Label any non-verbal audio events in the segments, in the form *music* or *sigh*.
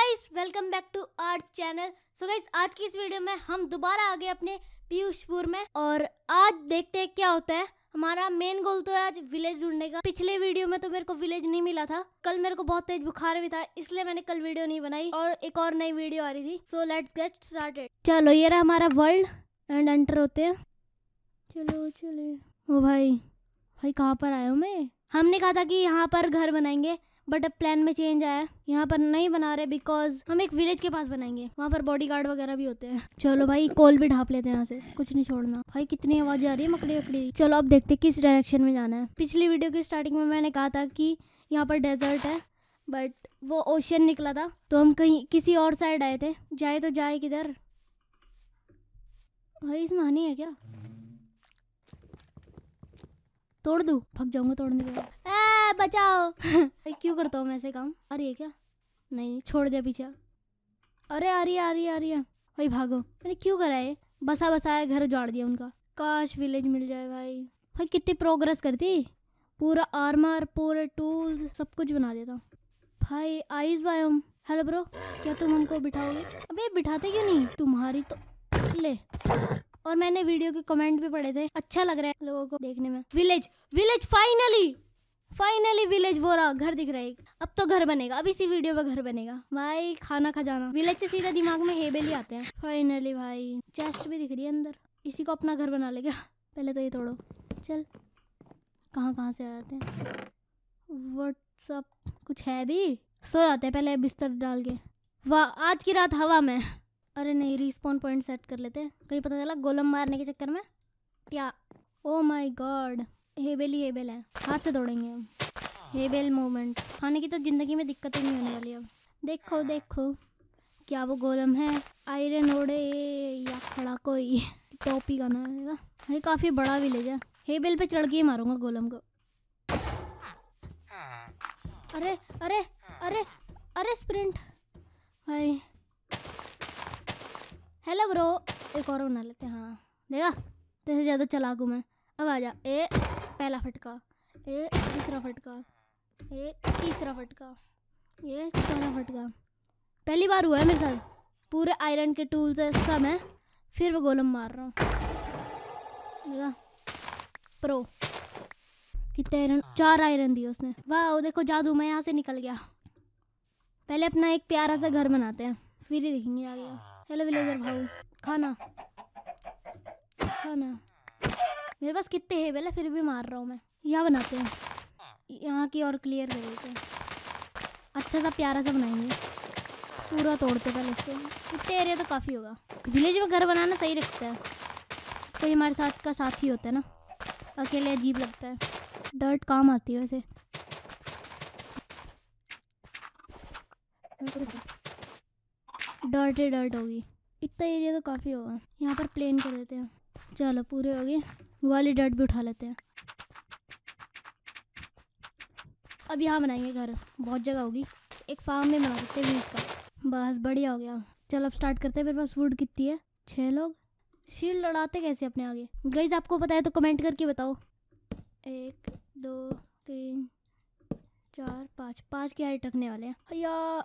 Guys welcome back to art channel so guys आज की इस वीडियो में हम दोबारा आ गए अपने पीयूषपुर में और आज देखते हैं क्या होता है हमारा मेन गोल तो है आज विलेज ढूंढने का पिछले वीडियो में तो मेरे को विलेज नहीं मिला था कल मेरे को बहुत तेज बुखार भी था इसलिए मैंने कल वीडियो नहीं बनाई और एक और नई वीडियो आ रही थी सो लेट्स गेट स्टार्टेड चलो ये रहा हमारा वर्ल्ड एंड एंटर होते हैं चलो चले ओ भाई भाई कहाँ पर आया हूँ मैं हमने कहा था कि यहाँ पर घर बनाएंगे बट अब प्लान में चेंज आया यहाँ पर नहीं बना रहे बिकॉज हम एक विलेज के पास बनाएंगे वहाँ पर बॉडी गार्ड वगैरह भी होते हैं चलो भाई कोल भी ढाप लेते हैं यहाँ से कुछ नहीं छोड़ना भाई कितनी आवाज आ रही है मकड़ी वकड़ी चलो अब देखते किस डायरेक्शन में जाना है पिछली वीडियो की स्टार्टिंग में मैंने कहा था कि यहाँ पर डेजर्ट है बट वो ओशन निकला था तो हम कहीं किसी और साइड आए थे जाए तो जाए किधर भाई इसमें हानि है क्या तोड़ दू फक जाऊंगा तोड़ने के बाद बचाओ *laughs* क्यों करता हूँ मैं ऐसे काम अरे ये क्या नहीं छोड़ दिया पीछे अरे आ आ रही रही आ रही भाई भागो मैंने क्यों करा है बसा बसाया घर उजाड़ दिया उनका काश विलेज मिल जाए भाई भाई कितनी प्रोग्रेस करती पूरा आर्मर पूरे टूल्स सब कुछ बना देता भाई आईज भाई हम हेलो ब्रो क्या तुम हमको बिठाओगे अबे बिठाते क्यों नहीं तुम्हारी तो ले और मैंने वीडियो के कमेंट भी पढ़े थे अच्छा लग रहा है लोगों को देखने में village village finally finally village वो रहा घर दिख रहा है अब तो घर बनेगा अब इसी वीडियो में घर बनेगा भाई खाना खा जाना विलेज से सीधा दिमाग में हेबेल ही आते हैं फाइनली भाई चेस्ट भी दिख रही है अंदर इसी को अपना घर बना लेगा पहले तो ये तोड़ो चल कहाँ कहाँ से आते हैं व्हाट्सअप कुछ है भी सो जाते हैं पहले बिस्तर डाल के वाह आज की रात हवा में अरे नहीं रिस्पॉन पॉइंट सेट कर लेते हैं कहीं पता चला गोलम मारने के चक्कर में क्या ओ माय गॉड हेबेल ही हेबेल है हाथ से दौड़ेंगे हम हेबेल मोमेंट खाने की तो ज़िंदगी में दिक्कत ही नहीं होने वाली अब देखो देखो क्या वो गोलम है आयरन ओडे या खड़ा कोई टॉप ही गाना है ये काफ़ी बड़ा विलेज है हेबेल पे चढ़ के ही मारूंगा गोलम को अरे अरे अरे अरे स्प्रिंट हाय हेलो ब्रो एक और बना लेते हैं हाँ देखा तेरे ज़्यादा चला गूँ मैं अब आ जा ए पहला फटका ए दूसरा फटका ए तीसरा फटका ये चौथा फटका पहली बार हुआ है मेरे साथ पूरे आयरन के टूल्स है सब हैं फिर मैं गोलम मार रहा हूँ प्रो कितने आयरन चार आयरन दिए उसने वाह देखो जादू मैं यहाँ से निकल गया पहले अपना एक प्यारा सा घर बनाते हैं फिर ही देखेंगे आगे हेलो विलेजर भाऊ खाना खाना मेरे पास कितने है पहले फिर भी मार रहा हूँ मैं यहाँ बनाते हैं यहाँ की और क्लियर कर देते हैं अच्छा सा प्यारा सा बनाएंगे पूरा तोड़ते पहले इसको इतने एरिया तो काफ़ी होगा विलेज में घर बनाना सही रखता है कोई हमारे साथ का साथी होता है ना अकेले अजीब लगता है डर्ट काम आती है वैसे डर्ट ही डर्ट होगी इतना एरिया तो काफ़ी होगा यहाँ पर प्लेन कर देते हैं चलो पूरे हो गए वाली डर्ट भी उठा लेते हैं अब यहाँ बनाएंगे घर बहुत जगह होगी एक फार्म में बना सकते हैं वीट का बस बढ़िया हो गया चलो अब स्टार्ट करते हैं मेरे पास वुड कितनी है छः लोग शील लड़ाते कैसे अपने आगे गईज आपको पता है तो कमेंट करके बताओ एक दो तीन चार पाँच पाँच के आइट रखने वाले हैं या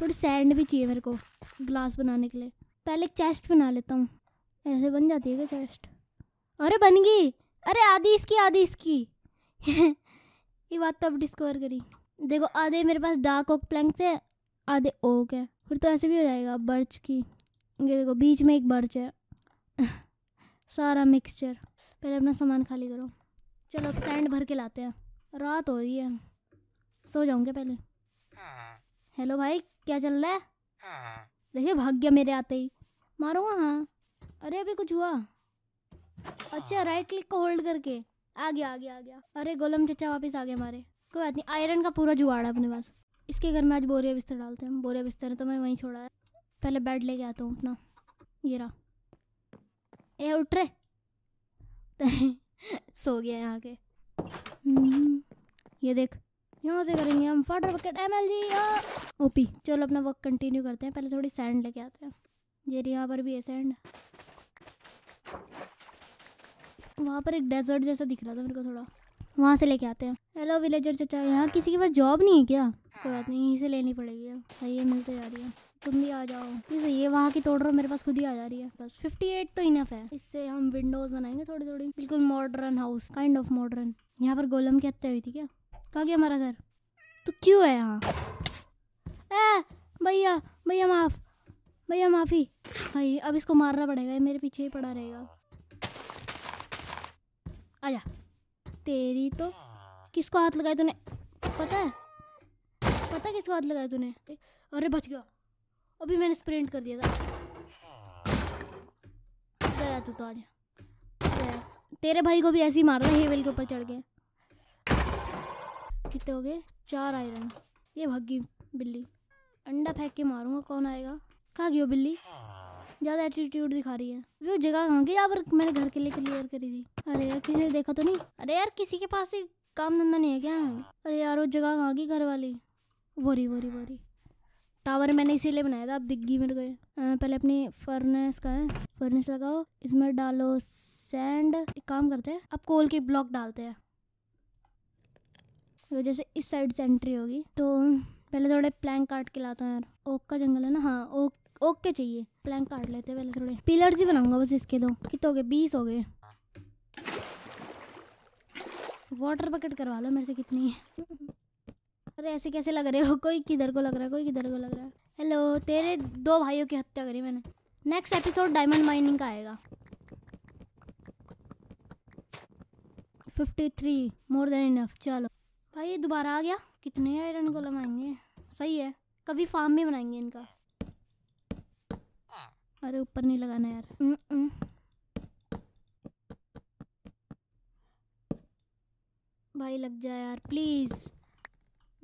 थोड़ी सैंड भी चाहिए मेरे को ग्लास बनाने के लिए पहले चेस्ट बना लेता हूँ ऐसे बन जाती है क्या चेस्ट अरे बन गई अरे आधी इसकी आधी इसकी *laughs* ये बात तो अब डिस्कवर करी देखो आधे मेरे पास डार्क ओक प्लैंक्स है आधे ओक है फिर तो ऐसे भी हो जाएगा बर्च की ये देखो बीच में एक बर्च है *laughs* सारा मिक्सचर पहले अपना सामान खाली करो चलो अब सैंड भर के लाते हैं रात हो रही है सो जाऊंगे पहले हेलो हाँ। भाई क्या चल रहा है हाँ। देखिए भाग गया मेरे आते ही मारूंगा हाँ अरे अभी कुछ हुआ अच्छा राइट हाँ। क्लिक को होल्ड करके आ गया आ गया आ गया अरे गोलम चचा वापस आ गए हमारे कोई बात नहीं आयरन का पूरा जुगाड़ है अपने पास इसके घर में आज बोरिया बिस्तर डालते हैं बोरिया बिस्तर है तो मैं वहीं छोड़ा है पहले बेड लेके आता हूँ अपना ये रहा ए उठ रहे *laughs* सो गया यहाँ के हम्म, ये देख यहाँ से करेंगे हम फाटर bucket M L G P चलो अपना वर्क कंटिन्यू करते हैं पहले थोड़ी सैंड लेके आते हैं ये यहाँ पर भी है सैंड वहाँ पर एक डेजर्ट जैसा दिख रहा था मेरे को थोड़ा वहाँ से लेके आते हैं हेलो विलेजर चाचा यहाँ किसी के पास जॉब नहीं है क्या कोई बात नहीं यहीं से लेनी पड़ेगी सही है मिलते जा रही है तुम भी आ जाओ ये सही है वहाँ की तोड़ रहा मेरे पास खुद ही आ जा रही है बस 58 तो इनफ है इससे हम विंडोज बनाएंगे थोड़ी थोड़ी बिल्कुल modern house kind of modern यहाँ पर गोलम की हत्या हुई थी क्या कहा गया हमारा घर तो क्यों है यहाँ भैया भैया माफ़ भैया माफ़ी भाई अब इसको मारना पड़ेगा मेरे पीछे ही पड़ा रहेगा आजा तेरी तो किसको हाथ लगाया तूने पता है पता है किसको हाथ लगाया तूने अरे बच गया अभी मैंने स्प्रिंट कर दिया था गया तू तो आजा तेरे भाई को भी ऐसे ही मार रहा है हेवेल के ऊपर चढ़ गया कितने हो गए चार आयरन ये भगी बिल्ली अंडा फेंक के मारूंगा कौन आएगा कहाँ गई हो बिल्ली ज़्यादा एटीट्यूड दिखा रही है वो जगह कहाँ गई यहाँ पर मैंने घर के लिए क्लियर करी थी अरे यार किसी ने देखा तो नहीं अरे यार किसी के पास ही काम धंधा नहीं है क्या अरे यार वो जगह कहाँ गई घर वाली वोरी वोरी वोरी टावर मैंने इसीलिए बनाया था अब दिख गई मेरे को पहले अपनी फर्नेस का है फर्नेस लगाओ इसमें डालो सैंड एक काम करते हैं अब कोल के ब्लॉक डालते हैं जैसे इस साइड से एंट्री होगी तो पहले थोड़े प्लैंक काट के लाता हूँ यार ओक का जंगल है ना हाँ ओक ओक के चाहिए प्लैंक काट लेते हैं पहले थोड़े पिलर्स ही बनाऊंगा बस इसके दो कितने हो गए बीस हो गए वाटर बकेट करवा लो मेरे से कितनी है अरे ऐसे कैसे लग रहे हो कोई किधर को लग रहा है कोई किधर को लग रहा है हेलो तेरे दो भाइयों की हत्या करी मैंने नेक्स्ट एपिसोड डायमंड माइनिंग का आएगा fifty three more than enough चलो भाई ये दोबारा आ गया कितने आयरन को लगाएंगे सही है कभी फार्म भी बनाएंगे इनका अरे ऊपर नहीं लगाना यार न -न। भाई लग जाए यार प्लीज़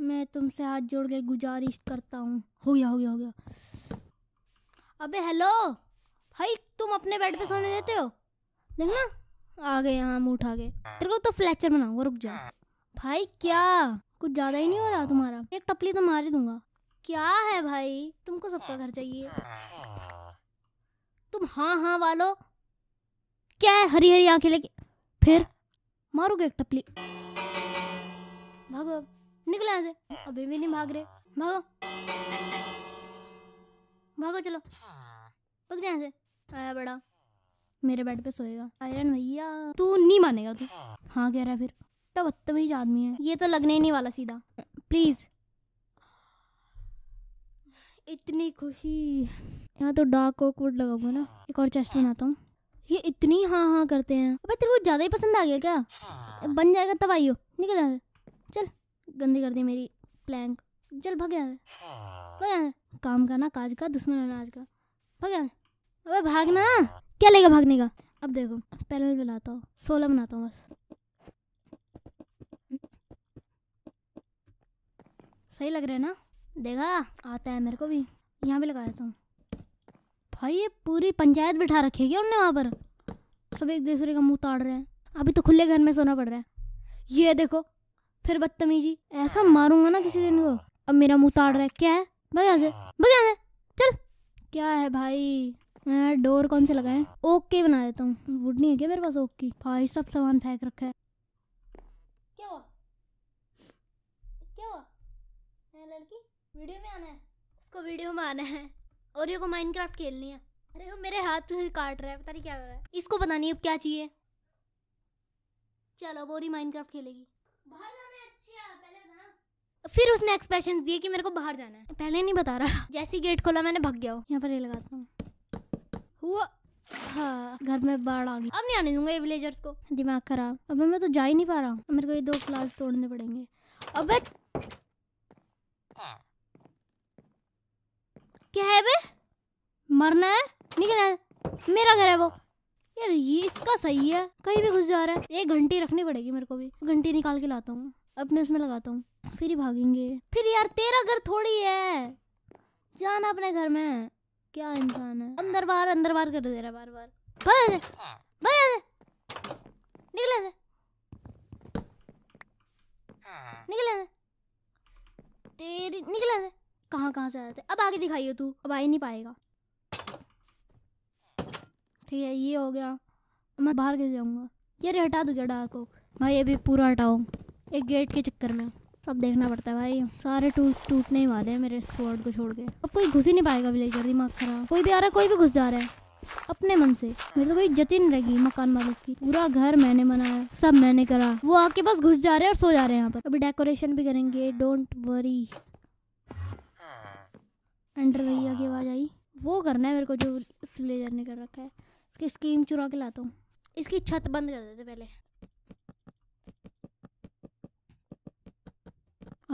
मैं तुमसे हाथ जोड़ के गुजारिश करता हूँ हो गया हो गया हो गया अबे हेलो भाई तुम अपने बेड पे सोने देते हो देखना आ गए यहाँ मुठ उठा गए तेरे को तो फ्लैचर बनाऊंगा रुक जाओ भाई क्या कुछ ज्यादा ही नहीं हो रहा तुम्हारा एक टपली तो मार ही दूंगा क्या है भाई तुमको सबका घर चाहिए तुम हाँ हाँ वालो क्या है हरी हरी आंखें लेके फिर मारोगे एक टपली भागो निकलो यहाँ से अभी भी नहीं भाग रहे भागो भागो चलो भग जाए से आया बड़ा मेरे बेड पे सोएगा आयरन भैया तू नहीं मानेगा तू हाँ कह रहा है फिर कितना बदतमीज आदमी है ये तो लगने ही नहीं वाला सीधा प्लीज इतनी खुशी यहाँ तो डार्क और कोड लगा ना एक और चेस्ट बनाता हूँ ये इतनी हाँ हाँ करते हैं अबे तेरे को ज़्यादा ही पसंद आ गया क्या बन जाएगा तब आइयो निकल यहाँ चल गंदी कर दी मेरी प्लैंक चल भग यहाँ भग काम का ना काज का दुश्मन ना आज का भग यहाँ अबे भागना क्या लेगा भागने का अब देखो पैनल बनाता हूँ सोलह बनाता हूँ बस सही लग रहा है ना देखा आता है मेरे को भी यहाँ भी लगा देता हूँ भाई ये पूरी पंचायत बिठा रखी है क्या उनने वहाँ पर सब एक दूसरे का मुँह ताड़ रहे हैं अभी तो खुले घर में सोना पड़ रहा है ये देखो फिर बदतमीजी ऐसा मारूंगा ना किसी दिन को अब मेरा मुँह ताड़ रहा है क्या है भाई यहाँ से भाई यहाँ से चल क्या है भाई डोर कौन से लगाए ओके बना देता हूँ वुड नहीं है क्या मेरे पास ओके भाई सब सामान फेंक रखा है वीडियो में आना है उसको वीडियो में आना है और ये को माइनक्राफ्ट खेलनी है अरे वो मेरे हाथ से काट रहा है पता नहीं क्या कर रहा है इसको पता नहीं अब क्या चाहिए चलो बोरी माइनक्राफ्ट खेलेगी बाहर जाना है अच्छा पहले जाना फिर उसने एक्सप्रेशन दिए कि मेरे को बाहर जाना है पहले नहीं बता रहा जैसे ही गेट खोला मैंने भाग गया यहाँ पर ये लगाता हूँ हुआ हाँ घर में बाढ़ आ गई अब नहीं आने दूंगा ये विलेजर्स को दिमाग खराब अब मैं तो जा ही नहीं पा रहा हूँ मेरे को ये दो क्लास तोड़ने पड़ेंगे अब क्या है बे मरना है निकलना है मेरा घर है वो यार ये इसका सही है कहीं भी घुस जा रहा है एक घंटी रखनी पड़ेगी मेरे को भी घंटी निकाल के लाता हूँ अपने उसमें लगाता हूँ फिर ही भागेंगे फिर यार तेरा घर थोड़ी है जाना अपने घर में क्या इंसान है अंदर बार अंदर बार कर दे रहा बार बार निकले निकले निकल निकल तेरी निकल कहाँ कहाँ से आते थे अब आगे दिखाइए तू अब आ ही नहीं पाएगा ठीक है ये हो गया मैं बाहर कैसे जाऊँगा ये अरे हटा दो क्या डार्क को भाई अभी पूरा हटाओ एक गेट के चक्कर में सब देखना पड़ता है भाई सारे टूल्स टूटने ही वाले हैं मेरे स्वॉर्ड को छोड़ के अब कोई घुस ही नहीं पाएगा विलेजर दिमाग खराब कोई भी आ रहा है कोई भी घुस जा रहा है अपने मन से मेरे तो कोई जतिन लगी मकान मालिक की पूरा घर मैंने बनाया सब मैंने करा वो आके बस घुस जा रहे हैं और सो जा रहे हैं यहाँ पर अभी डेकोरेशन भी करेंगे डोंट वरी अंडर भैया की हाँ। आवाज़ आई वो करना है मेरे को जो उस विलेजर ने कर रखा है उसकी स्कीम चुरा के लाता हूँ इसकी छत बंद कर देते पहले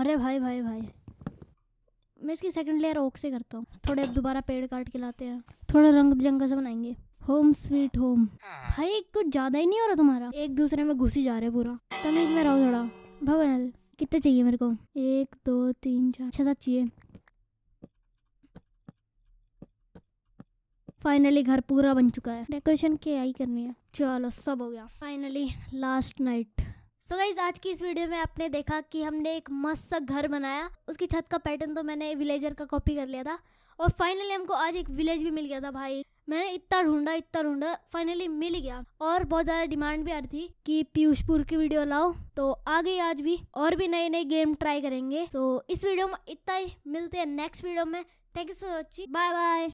अरे भाई भाई भाई मैं इसकी सेकंड लेयर ओक से करता हूँ थोड़े अब दोबारा पेड़ काट के लाते हैं थोड़ा रंग बिरंगा से बनाएंगे होम स्वीट होम भाई कुछ ज़्यादा ही नहीं हो रहा तुम्हारा एक दूसरे में घुसी जा रहे पूरा तमीज में रहो थोड़ा भगवान कितने चाहिए मेरे को एक दो तीन चार छः सात चाहिए फाइनली घर पूरा बन चुका है डेकोरेशन क्या ही करनी है चलो सब हो गया finally last night so guys आज की इस वीडियो में आपने देखा कि हमने एक मस्त सा घर बनाया उसकी छत का पैटर्न तो मैंने विलेजर का कॉपी कर लिया था और फाइनली हमको आज एक विलेज भी मिल गया था भाई मैंने इतना ढूंढा इतना ढूंढा फाइनली मिल गया और बहुत ज़्यादा डिमांड भी आ रही थी कि पीयूषपुर की वीडियो लाओ तो आ गई आज भी और भी नए नए गेम ट्राई करेंगे तो इस वीडियो में इतना ही मिलते हैं नेक्स्ट वीडियो में thank you so much bye bye